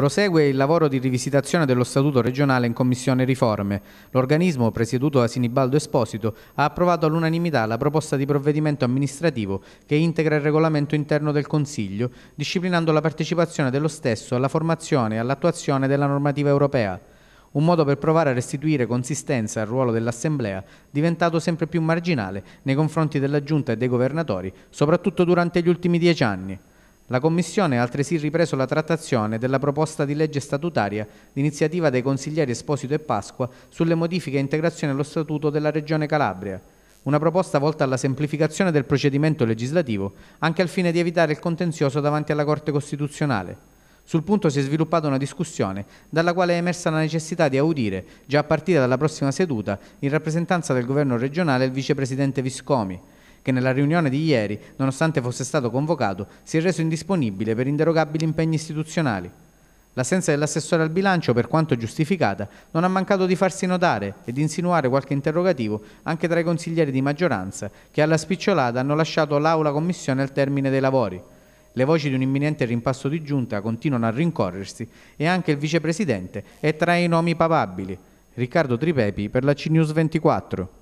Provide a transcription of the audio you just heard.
Prosegue il lavoro di rivisitazione dello Statuto regionale in Commissione Riforme. L'organismo, presieduto da Sinibaldo Esposito, ha approvato all'unanimità la proposta di provvedimento amministrativo che integra il regolamento interno del Consiglio, disciplinando la partecipazione dello stesso alla formazione e all'attuazione della normativa europea. Un modo per provare a restituire consistenza al ruolo dell'Assemblea, diventato sempre più marginale nei confronti della Giunta e dei governatori, soprattutto durante gli ultimi dieci anni. La Commissione ha altresì ripreso la trattazione della proposta di legge statutaria d'iniziativa dei consiglieri Esposito e Pasqua sulle modifiche e integrazioni allo Statuto della Regione Calabria. Una proposta volta alla semplificazione del procedimento legislativo, anche al fine di evitare il contenzioso davanti alla Corte Costituzionale. Sul punto si è sviluppata una discussione, dalla quale è emersa la necessità di audire, già a partire dalla prossima seduta, in rappresentanza del governo regionale il vicepresidente Viscomi, che nella riunione di ieri, nonostante fosse stato convocato, si è reso indisponibile per inderogabili impegni istituzionali. L'assenza dell'assessore al bilancio, per quanto giustificata, non ha mancato di farsi notare e di insinuare qualche interrogativo anche tra i consiglieri di maggioranza che alla spicciolata hanno lasciato l'aula commissione al termine dei lavori. Le voci di un imminente rimpasto di giunta continuano a rincorrersi e anche il vicepresidente è tra i nomi papabili. Riccardo Tripepi per la CNews 24.